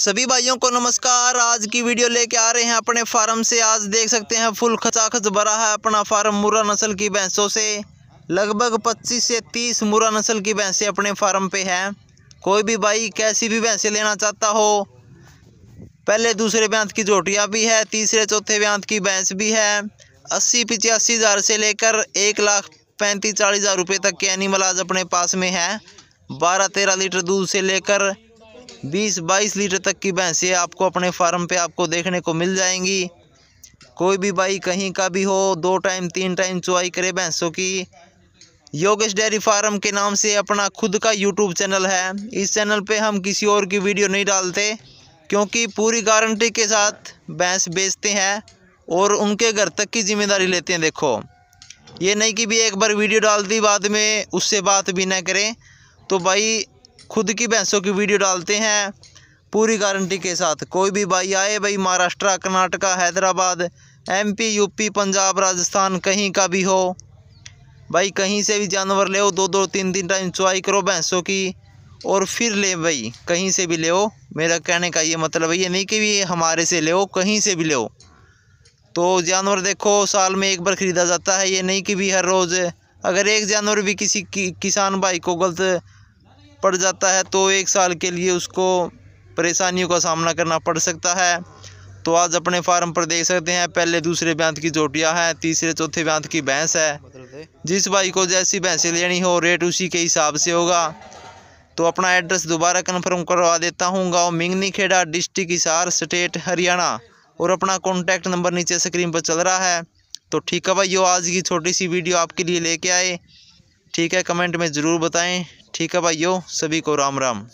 सभी भाइयों को नमस्कार आज की वीडियो लेके आ रहे हैं अपने फार्म से आज देख सकते हैं फुल खचाखच भरा है अपना फार्म मुरा नस्ल की भैंसों से लगभग 25 से 30 मुरा नस्ल की भैंसें अपने फार्म पे हैं कोई भी भाई कैसी भी भैंसें लेना चाहता हो पहले दूसरे ब्यांत की झोटियाँ भी है तीसरे चौथे ब्यांत की भैंस भी है अस्सी पिचासी हज़ार से लेकर एक लाख पैंतीस चालीस हज़ार रुपये तक के एनिमल आज अपने पास में है बारह तेरह लीटर दूध से लेकर बीस बाईस लीटर तक की भैंसें आपको अपने फार्म पे आपको देखने को मिल जाएंगी कोई भी भाई कहीं का भी हो दो टाइम तीन टाइम चुवाई करे भैंसों की योगेश डेयरी फार्म के नाम से अपना खुद का यूट्यूब चैनल है इस चैनल पे हम किसी और की वीडियो नहीं डालते क्योंकि पूरी गारंटी के साथ भैंस बेचते हैं और उनके घर तक की जिम्मेदारी लेते हैं देखो ये नहीं कि भी एक बार वीडियो डाल दी बाद में उससे बात भी ना करें तो भाई खुद की भैंसों की वीडियो डालते हैं पूरी गारंटी के साथ कोई भी भाई आए भाई महाराष्ट्र कर्नाटका हैदराबाद एमपी यूपी पंजाब राजस्थान कहीं का भी हो भाई कहीं से भी जानवर ले दो दो तीन तीन टाइम चुवाई करो भैंसों की और फिर ले भाई कहीं से भी ले मेरा कहने का ये मतलब है ये नहीं कि ये हमारे से ले कहीं से भी ले तो जानवर देखो साल में एक बार ख़रीदा जाता है ये नहीं कि भी हर रोज़ अगर एक जानवर भी किसी कि, किसान भाई को गलत पड़ जाता है तो एक साल के लिए उसको परेशानियों का सामना करना पड़ सकता है तो आज अपने फार्म पर देख सकते हैं पहले दूसरे ब्यांत की चोटियाँ हैं तीसरे चौथे ब्यांत की भैंस है जिस भाई को जैसी भैंसें लेनी हो रेट उसी के हिसाब से होगा तो अपना एड्रेस दोबारा कन्फर्म करवा देता हूँ गाँव मिंगनी खेड़ा डिस्ट्रिक्ट हिसार स्टेट हरियाणा और अपना कॉन्टैक्ट नंबर नीचे स्क्रीन पर चल रहा है तो ठीक है भाई आज की छोटी सी वीडियो आपके लिए लेके आए ठीक है कमेंट में ज़रूर बताएं ठीक है भाइयों सभी को राम राम